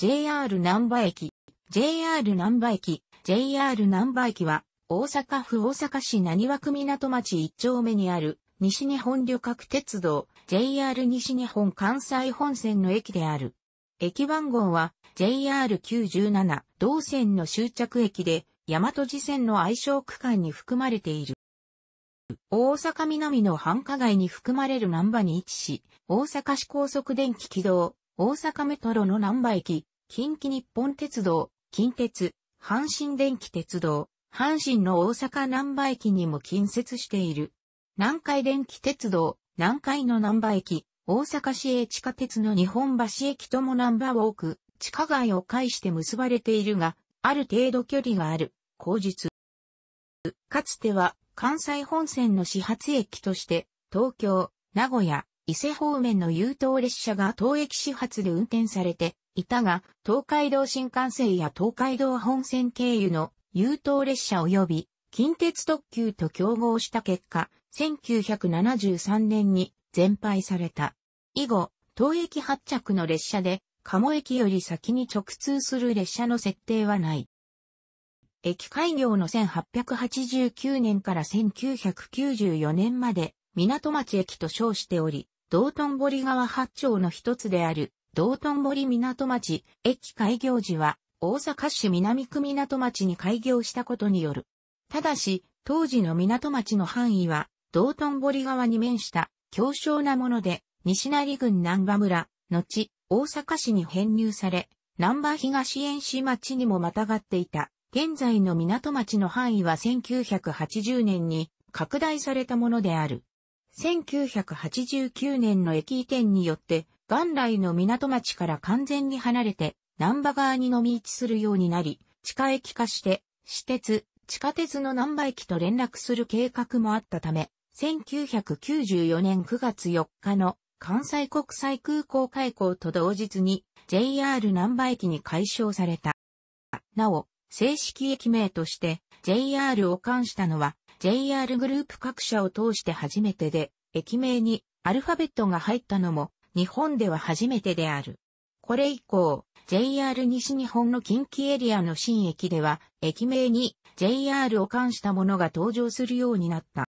JR 南波駅、JR 南波駅、JR 南波駅は、大阪府大阪市何和区港町一丁目にある、西日本旅客鉄道、JR 西日本関西本線の駅である。駅番号は、JR97 同線の終着駅で、大和寺線の愛称区間に含まれている。大阪南の繁華街に含まれる南波に位置し、大阪市高速電気軌道大阪メトロの南波駅、近畿日本鉄道、近鉄、阪神電気鉄道、阪神の大阪南波駅にも近接している。南海電気鉄道、南海の南波駅、大阪市営地下鉄の日本橋駅とも南波ウォーク、地下街を介して結ばれているが、ある程度距離がある、後日。かつては関西本線の始発駅として、東京、名古屋、伊勢方面の優等列車が当駅始発で運転されていたが、東海道新幹線や東海道本線経由の優等列車及び近鉄特急と競合した結果、1973年に全廃された。以後、当駅発着の列車で、鴨駅より先に直通する列車の設定はない。駅開業の1889年から1994年まで、港町駅と称しており、道頓堀川八丁の一つである道頓堀港町駅開業時は大阪市南区港町に開業したことによる。ただし、当時の港町の範囲は道頓堀川に面した強小なもので、西成郡南波村、後、大阪市に編入され、南波東園市町にもまたがっていた。現在の港町の範囲は1980年に拡大されたものである。1989年の駅移転によって、元来の港町から完全に離れて、南波側に飲み位置するようになり、地下駅化して、私鉄、地下鉄の南波駅と連絡する計画もあったため、1994年9月4日の関西国際空港開港と同日に JR 南波駅に改称された。なお、正式駅名として JR を冠したのは JR グループ各社を通して初めてで、駅名にアルファベットが入ったのも日本では初めてである。これ以降、JR 西日本の近畿エリアの新駅では、駅名に JR を冠したものが登場するようになった。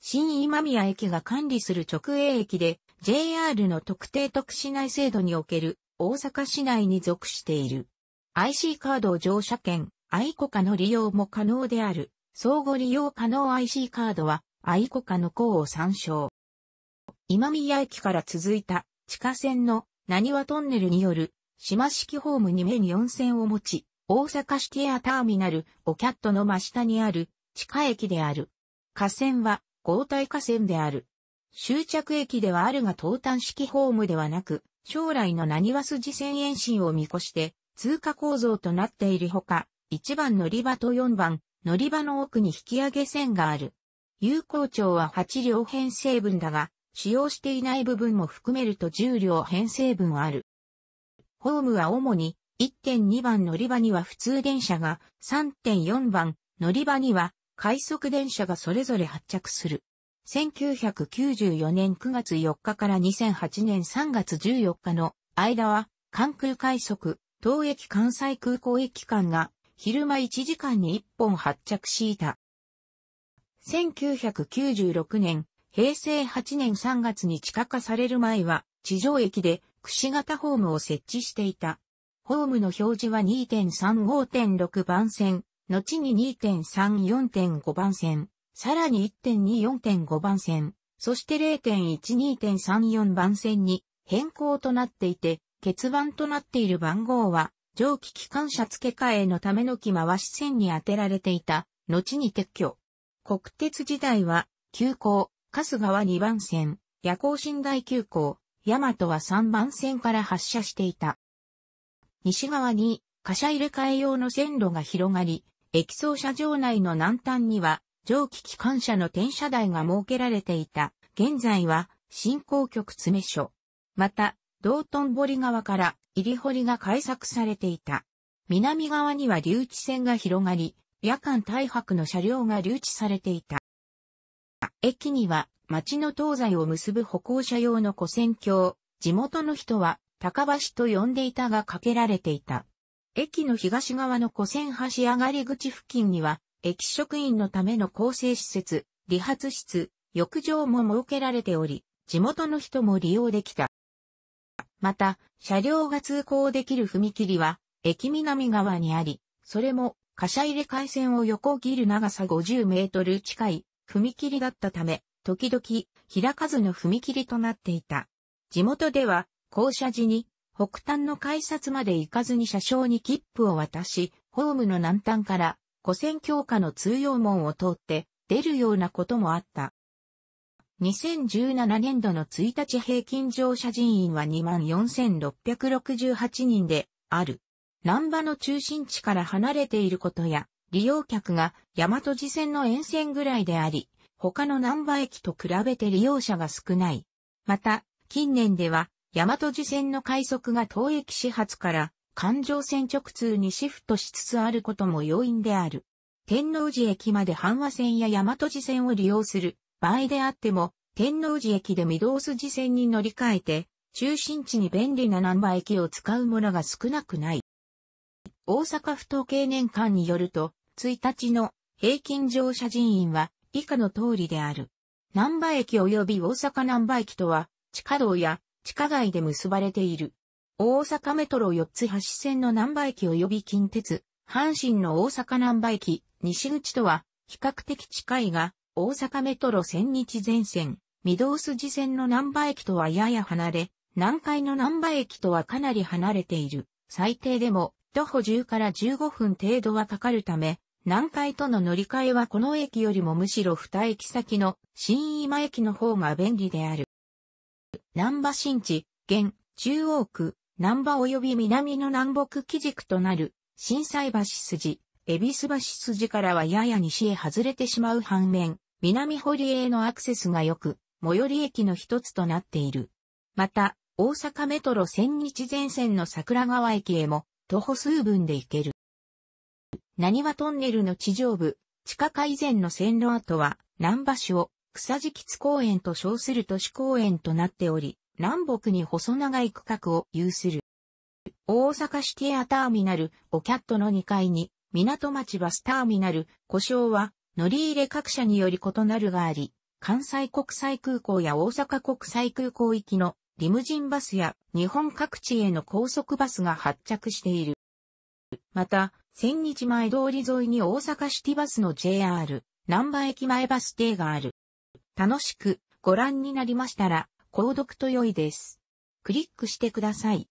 新今宮駅が管理する直営駅で、JR の特定特市内制度における大阪市内に属している。IC カード乗車券、i コカの利用も可能である。相互利用可能 IC カードは、愛子家の項を参照。今宮駅から続いた地下線の何はトンネルによる島式ホームに面4線を持ち、大阪シティアターミナル、オキャットの真下にある地下駅である。河川は交代河川である。終着駅ではあるが東端式ホームではなく、将来の何は筋線延伸を見越して、通過構造となっているほか、1番乗り場と4番乗り場の奥に引き上げ線がある。有効長は8両編成分だが、使用していない部分も含めると10両編成分ある。ホームは主に1.2番乗り場には普通電車が、3.4番乗り場には快速電車がそれぞれ発着する。1994年9月4日から2008年3月14日の間は、関空快速、東駅関西空港駅間が昼間1時間に1本発着していた。1996年、平成8年3月に地下化される前は、地上駅で、くし型ホームを設置していた。ホームの表示は2.35.6番線、後に2.34.5番線、さらに1.24.5番線、そして0.12.34番線に変更となっていて、欠番となっている番号は蒸気機関車付け替えのための木回し線に当てられていた、後に撤去。国鉄時代は、急行、春日は2番線、夜行寝台急行、大和は3番線から発車していた。西側に、貨車入れ替え用の線路が広がり、駅走車場内の南端には、蒸気機関車の転車台が設けられていた。現在は、振興局詰所。また、道頓堀川から入堀が開削されていた。南側には留置線が広がり、夜間大白の車両が留置されていた。駅には町の東西を結ぶ歩行者用の古線橋、地元の人は高橋と呼んでいたが架けられていた。駅の東側の古線橋上がり口付近には、駅職員のための構成施設、理髪室、浴場も設けられており、地元の人も利用できた。また、車両が通行できる踏切は、駅南側にあり、それも、貨車入れ回線を横切る長さ50メートル近い踏切だったため、時々、開かずの踏切となっていた。地元では、降車時に、北端の改札まで行かずに車掌に切符を渡し、ホームの南端から、古戦強化の通用門を通って、出るようなこともあった。2017年度の1日平均乗車人員は24,668人である。南波の中心地から離れていることや、利用客が大和路線の沿線ぐらいであり、他の南波駅と比べて利用者が少ない。また、近年では、大和路線の快速が当駅始発から環状線直通にシフトしつつあることも要因である。天王寺駅まで阪和線や大和路線を利用する場合であっても、天王寺駅で御堂筋線に乗り換えて、中心地に便利な難波駅を使うものが少なくない。大阪府統計年間によると、1日の平均乗車人員は以下の通りである。難波駅及び大阪難波駅とは、地下道や地下街で結ばれている。大阪メトロ四つ橋線の難波駅及び近鉄、阪神の大阪難波駅、西口とは比較的近いが、大阪メトロ千日前線、御堂筋線の南波駅とはやや離れ、南海の南波駅とはかなり離れている。最低でも、徒歩10から15分程度はかかるため、南海との乗り換えはこの駅よりもむしろ2駅先の新今駅の方が便利である。南波新地、現、中央区、南波及び南の南北基軸となる、震災橋筋、恵比寿橋筋からはやや西へ外れてしまう反面、南堀へのアクセスが良く、最寄り駅の一つとなっている。また、大阪メトロ千日前線の桜川駅へも徒歩数分で行ける。何はトンネルの地上部、地下改善前の線路跡は、南橋を草地吉公園と称する都市公園となっており、南北に細長い区画を有する。大阪市ティアターミナル、オキャットの2階に、港町バスターミナル、故障は、乗り入れ各社により異なるがあり、関西国際空港や大阪国際空港行きのリムジンバスや日本各地への高速バスが発着している。また、千日前通り沿いに大阪シティバスの JR、南波駅前バス停がある。楽しくご覧になりましたら、購読と良いです。クリックしてください。